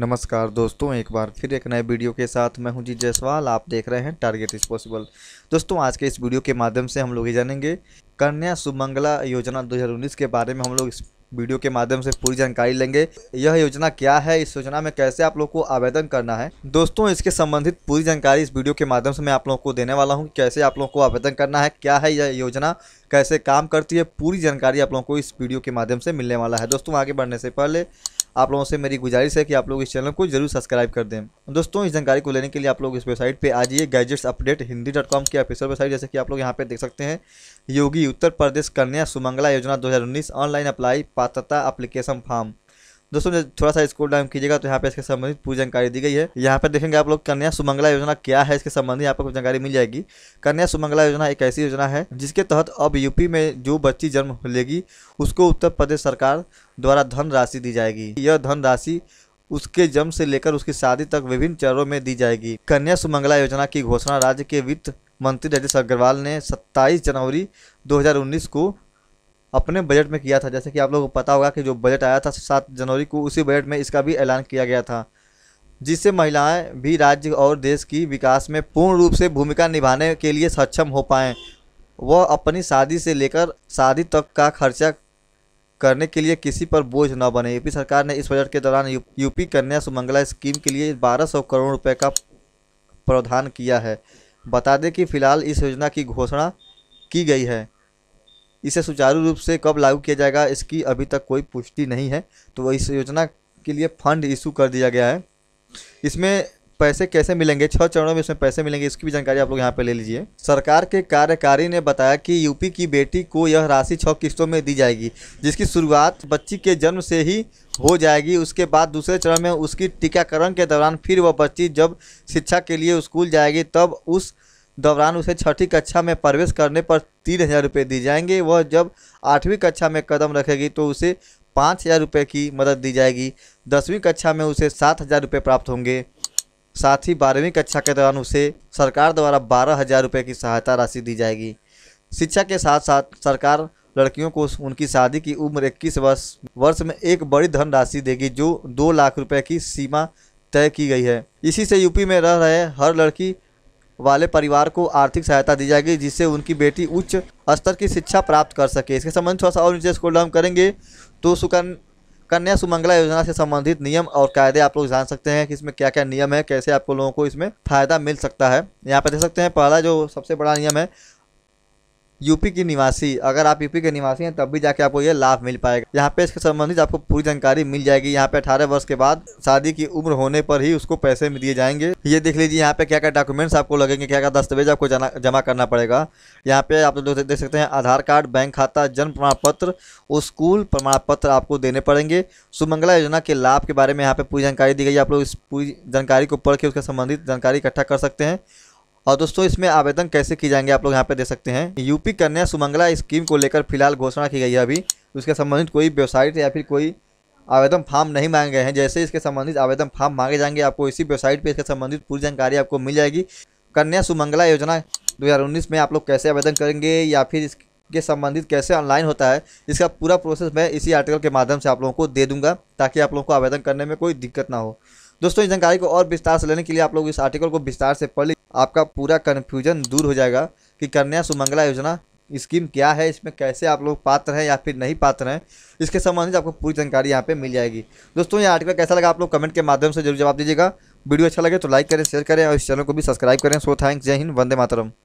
नमस्कार दोस्तों एक बार फिर एक नए वीडियो के साथ मैं हूं जी जयसवाल आप देख रहे हैं टारगेट इज पॉसिबल दोस्तों आज के इस वीडियो के माध्यम से हम लोग ये जानेंगे कन्या सुमंगला योजना 2019 के बारे में हम लोग इस वीडियो के माध्यम से पूरी जानकारी लेंगे यह योजना क्या है इस योजना में कैसे आप लोग को आवेदन करना है दोस्तों इसके संबंधित पूरी जानकारी इस वीडियो के माध्यम से मैं आप लोगों को देने वाला हूँ कैसे आप लोगों को आवेदन करना है क्या है यह योजना कैसे काम करती है पूरी जानकारी आप लोगों को इस वीडियो के माध्यम से मिलने वाला है दोस्तों आगे बढ़ने से पहले आप लोगों से मेरी गुजारिश है कि आप लोग इस चैनल को जरूर सब्सक्राइब कर दें दोस्तों इस जानकारी को लेने के लिए आप लोग इस वेबसाइट पर आ जाइए gadgets update Hindi dot com की ऑफिशियल वेबसाइट जैसे कि आप लोग यहाँ पर देख सकते हैं योगी उत्तर प्रदेश कन्या सुमंगला योजना दो ऑनलाइन अप्लाई पात्रता अप्लीकेशन फॉर्म दोस्तों थोड़ा सा स्कूल डाउन कीजिएगा तो यहाँ पे इसके संबंधित पूरी जानकारी दी गई है यहाँ पे देखेंगे आप लोग कन्या सुमंगला योजना क्या है इसके संबंधित आपको जानकारी मिल जाएगी कन्या सुमंगला योजना एक ऐसी योजना है जिसके तहत अब यूपी में जो बच्ची जन्म लेगी उसको उत्तर प्रदेश सरकार द्वारा धनराशि दी जाएगी यह धनराशि उसके जन्म से लेकर उसकी शादी तक विभिन्न चरणों में दी जाएगी कन्या सुमंगला योजना की घोषणा राज्य के वित्त मंत्री राजेश अग्रवाल ने 27 जनवरी 2019 को अपने बजट में किया था जैसे कि आप लोगों को पता होगा कि जो बजट आया था सात जनवरी को उसी बजट में इसका भी ऐलान किया गया था जिससे महिलाएं भी राज्य और देश की विकास में पूर्ण रूप से भूमिका निभाने के लिए सक्षम हो पाएँ वह अपनी शादी से लेकर शादी तक का खर्चा करने के लिए किसी पर बोझ न बने यूपी सरकार ने इस बजट के दौरान यू, यूपी कन्या सुमंगला स्कीम के लिए 1200 करोड़ रुपए का प्रावधान किया है बता दें कि फिलहाल इस योजना की घोषणा की गई है इसे सुचारू रूप से कब लागू किया जाएगा इसकी अभी तक कोई पुष्टि नहीं है तो इस योजना के लिए फंड इशू कर दिया गया है इसमें पैसे कैसे मिलेंगे छः चरणों में इसमें पैसे मिलेंगे इसकी भी जानकारी आप लोग यहाँ पर ले लीजिए सरकार के कार्यकारी ने बताया कि यूपी की बेटी को यह राशि छः किस्तों में दी जाएगी जिसकी शुरुआत बच्ची के जन्म से ही हो जाएगी उसके बाद दूसरे चरण में उसकी टीकाकरण के दौरान फिर वह बच्ची जब शिक्षा के लिए स्कूल जाएगी तब उस दौरान उसे छठी कक्षा में प्रवेश करने पर तीन हज़ार रुपये दी जाएंगे वह जब आठवीं कक्षा में कदम रखेगी तो उसे पाँच हज़ार रुपये की मदद दी जाएगी दसवीं कक्षा में उसे सात हज़ार रुपये प्राप्त होंगे साथ ही बारहवीं कक्षा के दौरान उसे सरकार द्वारा बारह हज़ार रुपये की सहायता राशि दी जाएगी शिक्षा के साथ साथ सरकार लड़कियों को उनकी शादी की उम्र इक्कीस वर्ष वर्ष में एक बड़ी धनराशि देगी जो दो लाख रुपये की सीमा तय की गई है इसी से यूपी में रह रहे हर लड़की वाले परिवार को आर्थिक सहायता दी जाएगी जिससे उनकी बेटी उच्च स्तर की शिक्षा प्राप्त कर सके इसके संबंध थोड़ा सा और नीचे को हम करेंगे तो सुकन कन्या सुमंगला योजना से संबंधित नियम और कायदे आप लोग जान सकते हैं कि इसमें क्या क्या नियम है कैसे आपको लोगों को इसमें फायदा मिल सकता है यहाँ पर देख सकते हैं पहला जो सबसे बड़ा नियम है यूपी की निवासी अगर आप यूपी के निवासी हैं तब भी जाके आपको ये लाभ मिल पाएगा यहाँ पे इसके संबंधित आपको पूरी जानकारी मिल जाएगी यहाँ पे अठारह वर्ष के बाद शादी की उम्र होने पर ही उसको पैसे दिए जाएंगे ये देख लीजिए यहाँ पे क्या क्या डॉक्यूमेंट्स आपको लगेंगे क्या क्या दस्तावेज आपको जमा करना पड़ेगा यहाँ पे आप लोग देख सकते हैं आधार कार्ड बैंक खाता जन्म प्रमाण पत्र स्कूल प्रमाण पत्र आपको देने पड़ेंगे सुमंगला योजना के लाभ के बारे में यहाँ पे पूरी जानकारी दी गई आप लोग इस पूरी जानकारी को पढ़ के उसके संबंधित जानकारी इकट्ठा कर सकते हैं और दोस्तों इसमें आवेदन कैसे किए जाएंगे आप लोग यहाँ पे दे सकते हैं यूपी कन्या सुमंगला स्कीम को लेकर फिलहाल घोषणा की गई है अभी उसके संबंधित कोई वेबसाइट या फिर कोई आवेदन फॉर्म नहीं मांगे गए हैं जैसे इसके संबंधित आवेदन फॉर्म मांगे जाएंगे आपको इसी वेबसाइट पर इसके संबंधित पूरी जानकारी आपको मिल जाएगी कन्या सुमंगला योजना दो में आप लोग कैसे आवेदन करेंगे या फिर इसके संबंधित कैसे ऑनलाइन होता है इसका पूरा प्रोसेस मैं इसी आर्टिकल के माध्यम से आप लोगों को दे दूँगा ताकि आप लोगों को आवेदन करने में कोई दिक्कत ना हो दोस्तों इस जानकारी को और विस्तार से लेने के लिए आप लोग इस आर्टिकल को विस्तार से पढ़ आपका पूरा कन्फ्यूजन दूर हो जाएगा कि कन्या सुमंगला योजना स्कीम क्या है इसमें कैसे आप लोग पात्र हैं या फिर नहीं पात्र हैं इसके संबंधित आपको पूरी जानकारी यहाँ पे मिल जाएगी दोस्तों ये आर्टिकल कैसा लगा आप लोग कमेंट के माध्यम से जरूर जवाब दीजिएगा वीडियो अच्छा लगे तो लाइक करें शेयर करें और इस चैनल को भी सब्सक्राइब करें सो थैंक्स जय हिंद वंदे मातरम